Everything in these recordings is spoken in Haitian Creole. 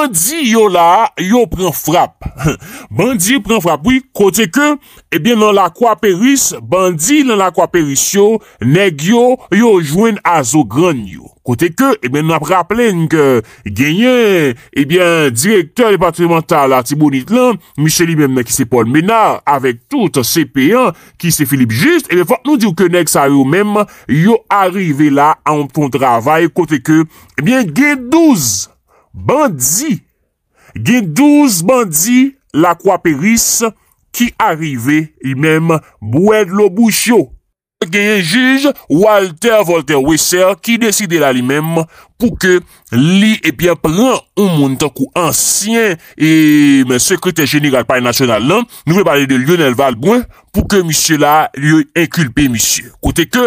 Bandi yo la, yo pren frap. Bandi pren frap, oui, kote ke, ebyen nan la kwa peris, bandi nan la kwa peris yo, neg yo, yo jwen a zo gran yo. Kote ke, ebyen nan prap len, genyen, ebyen, direktor de patrimon tala, Thibault Nidland, Michelie Memme, ki se Paul Ménard, avèk tout, CP1, ki se Philippe Just, ebyen, fòk nou diyo ke neg sa yo mem, yo arive la an ton travay, kote ke, ebyen, gen douz, Bandi, gen douz bandi la kwa peris ki arive i menm mwèd lo bouchyo. Geyen juj Walter Walter Wessler ki deside la li menm pou ke li ebyen eh pren ou moun tankou ansyen e eh, sekrete jenigal pari nasyonal lan nou ve pale de Lionel Valboin pou ke moussie la li ou inkulpe moussie. Kote ke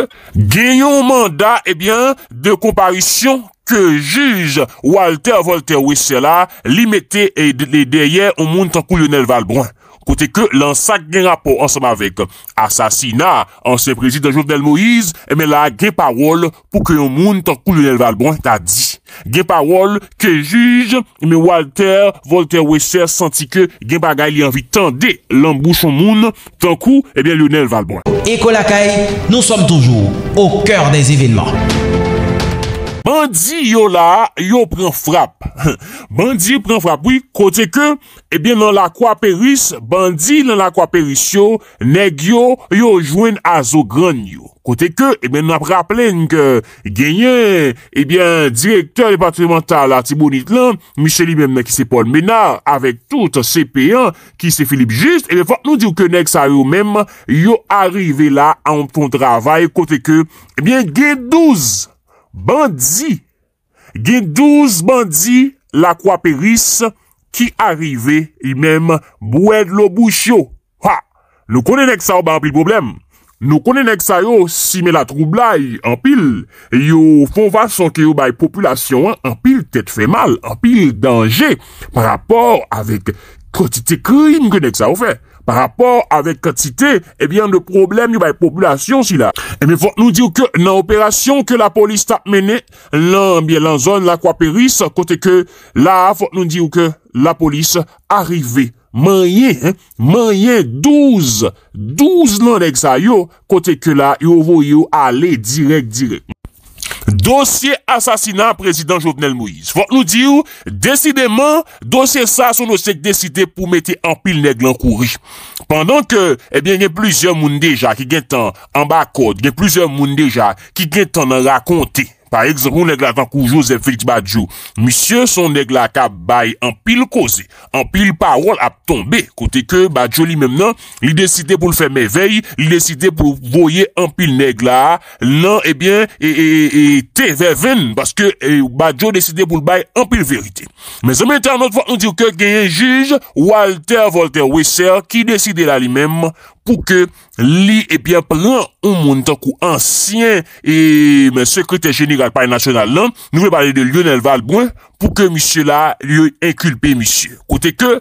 genyon manda ebyen eh de komparisyon ke juj Walter Walter Wessler li mette e deryen ou moun tankou Lionel Valboin. kote ke lansak gen rapor ansam avek. Asasina ansen prezid anjouf del Moïse, eme eh la gen parol pou ke yon moun tankou Lionel Valbon ta di. Gen parol ke juj, eme eh Walter Walter Wessers santi ke gen bagay li anvi tende l'embouchon moun tankou, eme eh Lionel Valbon. Eko lakay, nou som toujou au kèr des evènements. Bandi yo la, yo pren frap. Bandi pren frap, oui, kote ke, ebyen nan la kwa peris, bandi nan la kwa peris yo, neg yo, yo jwen a zo gran yo. Kote ke, ebyen nan praplen ke, genyen, ebyen, direktor de patrimon tala, Thibault Nidland, Michelie Memme, ki se Paul Ménard, avek tout, CP1, ki se Philippe Just, ebyen, fote nou diyo ke neg sa yo mem, yo arive la an ton travay, kote ke, ebyen, gen douz, Bandi, gen douz bandi la kwa peris ki arive i menm bouèd lo bouch yo. Ha, nou konen ek sa yo ba anpil problem. Nou konen ek sa yo si me la troublai anpil, yo fowas son ki yo bay populasyon anpil tèt fè mal, anpil danje par rapport avèk kotite krin gen ek sa yo fè. Par rapport avek katite, ebyen de problem yo baye populasyon si la. Ebyen fote nou diyo ke nan operasyon ke la polis tap mene, lan bie lan zon la kwa peris, kote ke la fote nou diyo ke la polis arive. Manye, manye 12, 12 lan dek sa yo, kote ke la yo voyo ale direk direk. Dosye asasinan prezident Jovenel Moise Fok nou di ou Desideman dosye sa son osek deside pou mette an pil neg lan kouri Pendan ke ebyen eh gen plizye moun deja ki gen tan an bakot Gen plizye moun deja ki gen tan an rakonte Par exemple, ou negla tankou Joseph Fritz Badiou. Misyon, son negla ka baye an pil koze, an pil parol ap tombe. Kote ke Badiou li mem nan, li deside pou l fèmè vey, li deside pou voye an pil negla. Lan, ebyen, eh e te vey ven, paske eh, Badiou deside pou l baye an pil verite. Me zemete an notfwa, an diyo ke genye juj Walter Walter Wieser ki deside la li mem pou... pou ke li, ebyen, eh pren ou moun tankou ansyen e eh, sekreter jenigal pari nasyonal lan, nou ve pale de Lionel Valboin, pou ke moussie la, li ou inkulpe moussie. Kote ke,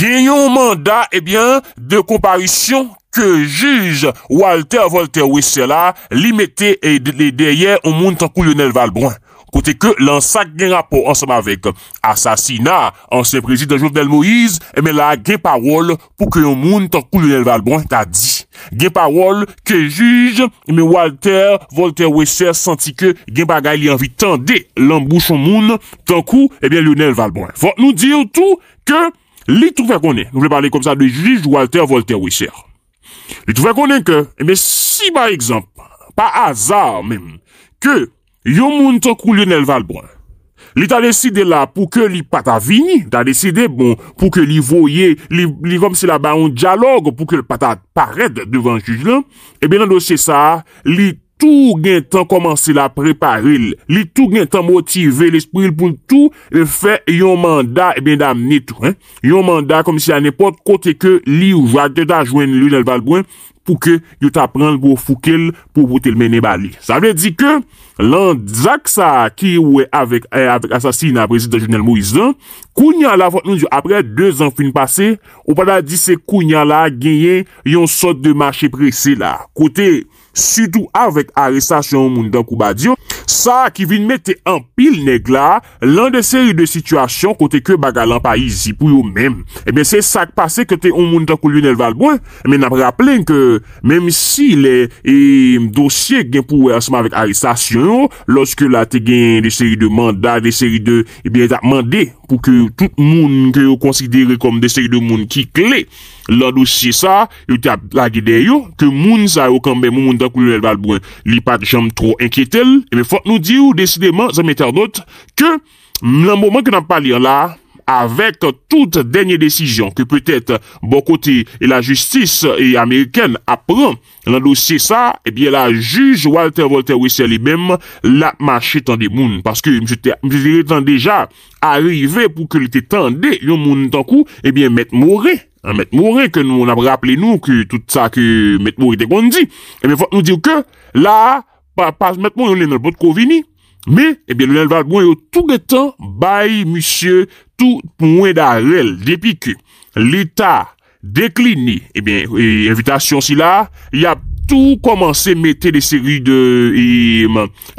genyon manda, ebyen, eh de komparisyon ke juj Walter Walter Wissela li mete deryen ou moun tankou Lionel Valboin. Pote ke lansak gen rapor ansam avek. Asasina ansen prezid anjouf del Moïse, eme eh la gen parol pou ke yon moun tankou Lionel Valboin ta di. Gen parol ke juj eme eh Walter, Walter Wessers santi ke gen bagay li anvi tende l'embouchon moun tankou ebyen eh Lionel Valboin. Fote nou dir tout ke li trouva konen. Nou ple parle kom sa de juj Walter, Walter Wessers. Li trouva konen ke eme si par exemple, par azar men, ke yo moun to kou lyonel val brun, li ta deside la pou ke li pata vini, ta deside bon pou ke li voye, li vom se la ba yon diyalog pou ke li pata parede devan jujlan, ebe nan do se sa, li, tou gen tan komanse la preparil, li tou gen tan motive l'espril pou l'tou, e fè yon manda e eh ben dam netou, yon manda kom si anepot, kote ke li ou vade da jwen li nel valgwen, pou ke yon ta pranl bo fukil, pou bote l men e bali. Sa vè di ke, lan Zak sa ki ou e eh, asasina prezident General Moïse dan, kounya la fote moun yo apre 2 an fin pase, ou pada di se kounya la genye yon sot de mache presi la. Kote, Sudou avèk arestasyon ou moun dan kou badyon, sa ki vin mette an pil neg la lan de seri de sitwasyon kote ke bagalan pa yizi pou yo men. E ben se sak pase kote ou moun dan kou lyon el val eh bon, men ap rapplen ke menm si le e, dosye gen pou we asman avèk arestasyon yo, loske la te gen de seri de mandat, de seri de, e eh ben ta mande pou ke tout moun ke yo konsidere kom de seri de moun ki kle. Lando si sa, yo te a blagi deyo, ke moun zay okanbe moun moun takou yon el balbouen, li pat jom tro enkyetel, e me fote nou diyo desideman, zanmeter not, ke mlan mouman ke nan palir la, avek tout denye desisyon, ke pwetet bokote e la justis e Ameriken apren, lando si sa, e bie la juj Walter Walter Wiesel e bem, la mache tande moun, parce ke mse te a mouman tan deja, arive pou ke li te tande yon moun tan kou, e bie met moure, Mwen ap raple nou ki tout sa ki mwen te kondi. Ebe, fote nou diyo ke la, pas mwen te kondi nan bot kovini, me, ebe, lounen valgwen yo tou getan bayi, monsye, tou mwen darel. Depi ke l'Etat deklini, ebe, evitasyon si la, ya tou komanse mette de seri de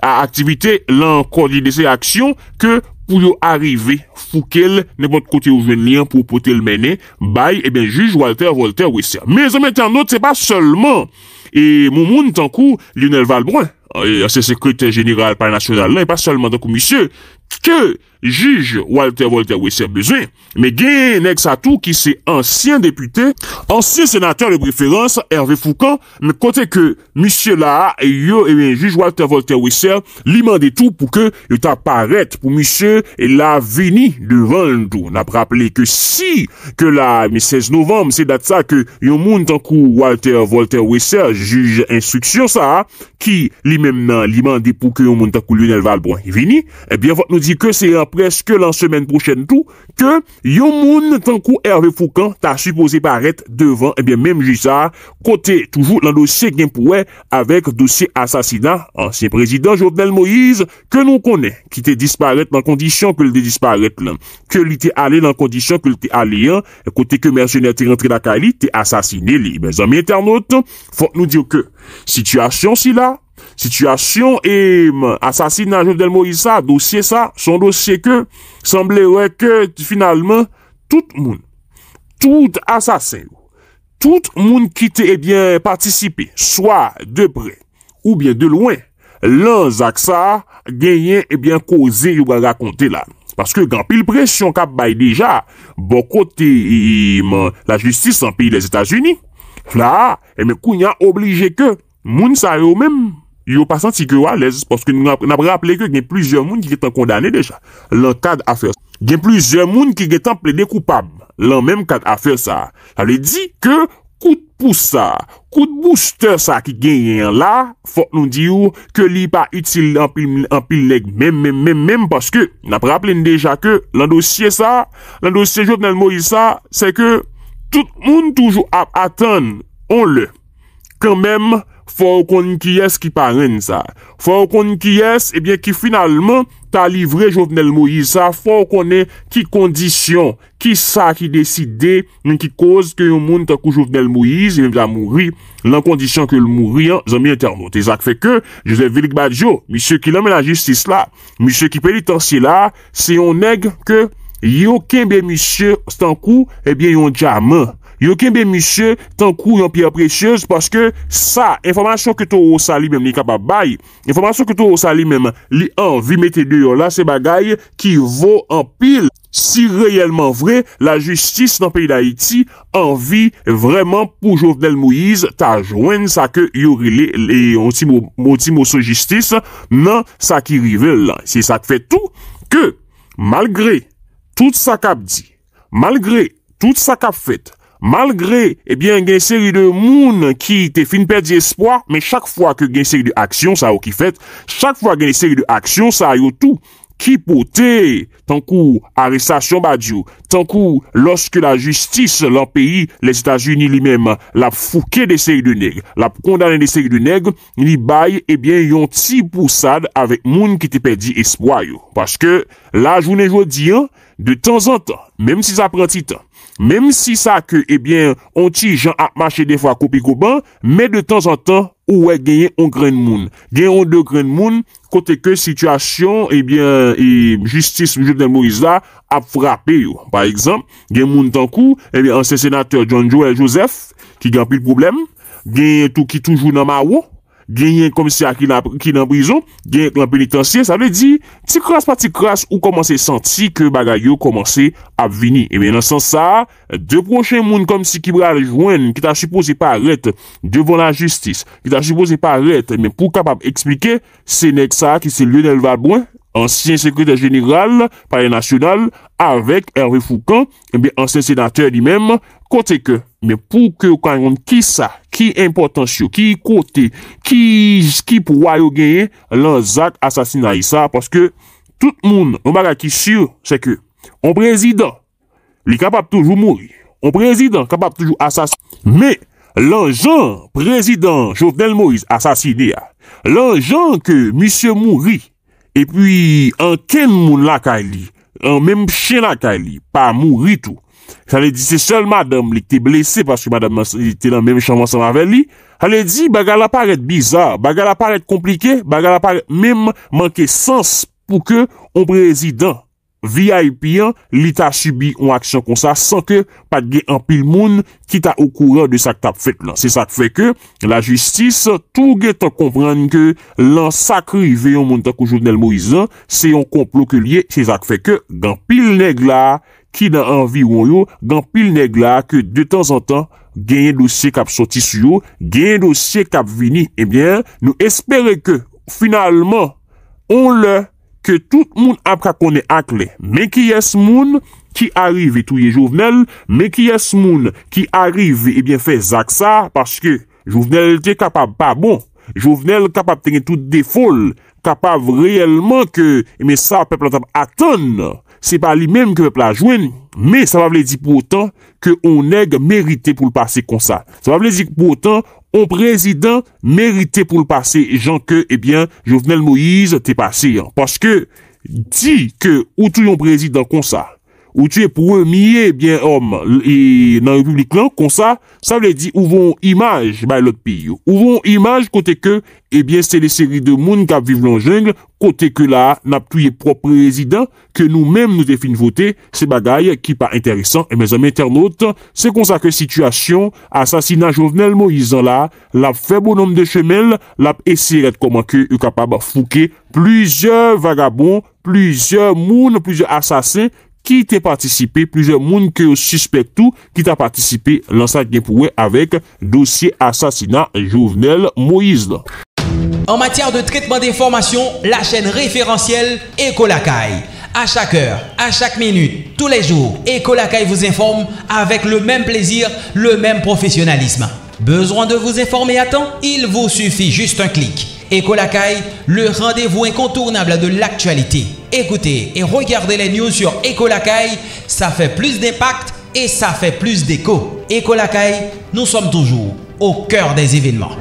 aktivite lan kondi de se aksyon ke... pou yo arive, foukel, ne pot kote ou ven liyan pou pot el mene, bay, e ben juj Walter, Walter, wese. Me zanmete anot, se pa solman, e moun moun, tan kou, Lionel Valbrun, a euh, se sekrete general pari national, la, e pa solman, tan kou, misye, ke... juj Walter-Walter Wieser me genek sa tou ki se ansyen depute, ansyen senatèr de préférence Hervé Foucan me kote ke misye la yo eme juj Walter-Walter Wieser li mande tou pou ke yo ta paret pou misye la veni devan loun tou. N ap rappele ke si ke la 16 novem se dat sa ke yon moun tankou Walter-Walter Wieser juj instruksyon sa ki li memnan li mande pou ke yon moun tankou loun el val bon, e veni, e eh bien vot nou di ke se yon presque la semaine prochaine tout, que yon moun Hervé Foucan ta supposé paraître devant, et eh bien même juste ça, côté toujours dans le dossier qu'il avec dossier assassinat ancien président Jovenel Moïse, que nous connaît, qui te disparaître dans condition que le disparaître que lui était allé dans condition que le était allé, hein. côté que mercenaires était rentré la qualité assassiné, les mes amis internautes, faut nous dire que, situation si là, Sityasyon e m an sasin nan jevdel Moïsa, dosye sa, son dosye ke, semblè wè ke finalmen, tout moun, tout asasen, tout moun ki te ebyen eh patisipe, soa de bre, oubyen de lwen, lan zak sa, genyen ebyen eh koze yu ga rakonte la. Paske gan pil presyon kap bay deja, bo kote eh, la justis an piy les Etats-Unis, fla, e m kounya oblije ke, moun sa re oumèm, Yo pasant si ke walez, poske nan ap rappele ke gen plizye moun ki gen tan kondane deja, lan kade afer sa. Gen plizye moun ki gen tan ple de koupab, lan menm kade afer sa. A li di ke kout pou sa, kout booster sa ki gen yen la, fok nou di ou, ke li pa itil empil leg, menm, menm, menm, menm poske nan ap rappele deja ke lan dosye sa, lan dosye jounel Moïsa, se ke tout moun toujou ap atan, on le, kan menm, For konen ki yes ki pa ren sa For konen ki yes, ebyen ki finalman ta livre Jovenel Moïse sa For konen ki kondisyon ki sa ki deside Men ki koz ke yon moun ta kou Jovenel Moïse Yon mwen a mouri, lan kondisyon ke l mouri an, zan miye ternote E zak fe ke, Joseph Velik Badjo, misyo ki lamen la justice la Misyo ki peli tansi la, se yon neg ke Yo ken be misyo stan kou, ebyen yon djaman Yo kenbe, misye, tan kou yon pi aprechez, paske sa, informasyon ke tou ou sali mem, ni kap ap bay, informasyon ke tou ou sali mem, li anvi mette de yon la se bagay, ki vo anpil. Si reyelman vre, la justis nan peyi da Iti, anvi vreman pou Jovenel Moïse, ta jwen sa ke yori le otimo sou justis, nan sa ki rive lansi. Sa ke fet tou, ke malgre tout sa kap di, malgre tout sa kap fet, Malgre, ebyen gen seri de moun ki te fin perdi espoi, men chak fwa ke gen seri de aksyon, sa yo ki fet, chak fwa gen seri de aksyon, sa yo tou, ki pote, tankou, arestasyon badyou, tankou, loske la justis lor peyi, les Etats-Unis li mem, la fouke de seri de neg, la kondane de seri de neg, li baye, ebyen yon ti pousade avèk moun ki te perdi espoi yo. Paske, la jounen jodi an, de tan zan tan, mem si sa pranti tan, Mem si sa ke, ebyen, eh onti jan ap mache defwa koupi koupan, me de tan an tan, ouwe genye an gren moun. Genye an de gren moun, kote ke situasyon, ebyen, eh eh, justice Mjoubden Moïse la ap frape yo. Par exemple, genye moun tankou, ebyen, anse senateur John Joel Joseph, ki gen pi l problem, genye tout ki toujou nan ma ou, genyen kom si a ki nan brizo, genyen kon penitensye, sa le di, ti kras pa ti kras, ou koman se senti ke bagay yo koman se ap vini. E menansan sa, de prochen moun kom si ki bra rejwen, ki ta supose pa ret, devon la justis, ki ta supose pa ret, men pou kapab eksplike, se nek sa ki se lè nel vabouen, ansyen sekretè geniral, pariè nasyonal, avek Hervé Foucan, eh ansyen senatè di mèm, kote ke. Mè pou ke ou kanyon ki sa, ki impotensyo, ki kote, ki pou wanyo genye, lan zak asasina yisa, paske tout moun, mou baga ki syo, se ke, an prezidant, li kapap toujou mouri, an prezidant kapap toujou asasina, mè, lan jan prezidant, Jovenel Moïse, asasine ya, lan jan ke, misye mouri, epi an ken moun lakay li, an mem chen lakay li, pa moun ritu, sa le di se sol madame li ki te blese paske madame li te nan mem chanman sa mavel li, sa le di bagala paret bizar, bagala paret komplike, bagala paret mem manke sens pou ke on prezident. VIP an, li ta subi an aksyon kon sa, san ke pat gen an pil moun ki ta okouran de sak tap fet lan. Se sak feke, la justis tou gen ta kompran ke lan sakri veyon moun tako jounel Moizan, se yon komplot ke liye, se sak feke, gen pil neg la ki nan anvi wonyo, gen pil neg la ke de tan an tan genye dosye kap soti suyo, genye dosye kap vini. Ebyen, nou espere ke, finalman, on le... ke tout moun apra konen akle, men ki yes moun, ki arrive touye jouvnel, men ki yes moun, ki arrive, ebyen eh fe zak sa, paske jouvnel te kapab pa bon, jouvnel kapab tenye tout defol, kapab reyelman ke, ebyen eh sa pepl an tap aton, se pa li menm ke pepl a jwen, men sa pa vle di pou otan, ke ou neg merite pou l'pase kon sa, sa pa vle di pou otan, On prezident merite pou l'pase, jan ke, ebyen, eh Jovenel Moïse te pase. Paske, di ke, ou tou yon prezident konsa, Ou tue pou un miye, ebyen, om, nan yon publik lan, kon sa, sa vle di, ouvon imaj, bay lot pi, ouvon imaj, kote ke, ebyen, eh se le seri de moun ka vive lan jengle, kote ke la, nap tuye propre rezidant, ke nou menm nou define vote, se bagay, ki pa interesant, e mè zanmè ternote, se kon sa ke situasyon, asasina jovenel mo yizan la, lap febou nom de chemel, lap esiret komanku, yu kapab fouke, pluzyor vagabon, pluzyor moun, pluzyor asasin, Qui t'a participé plusieurs moun que suspectent tout, qui ta participé des pour avec dossier assassinat Jovenel Moïse. En matière de traitement d'informations, la chaîne référentielle écolacaille, À chaque heure, à chaque minute, tous les jours, écolacaille vous informe avec le même plaisir, le même professionnalisme. Besoin de vous informer à temps Il vous suffit juste un clic. écolacaille, le rendez-vous incontournable de l'actualité écoutez et regardez les news sur Lacaille, Ça fait plus d'impact et ça fait plus d'écho. Lacaille, nous sommes toujours au cœur des événements.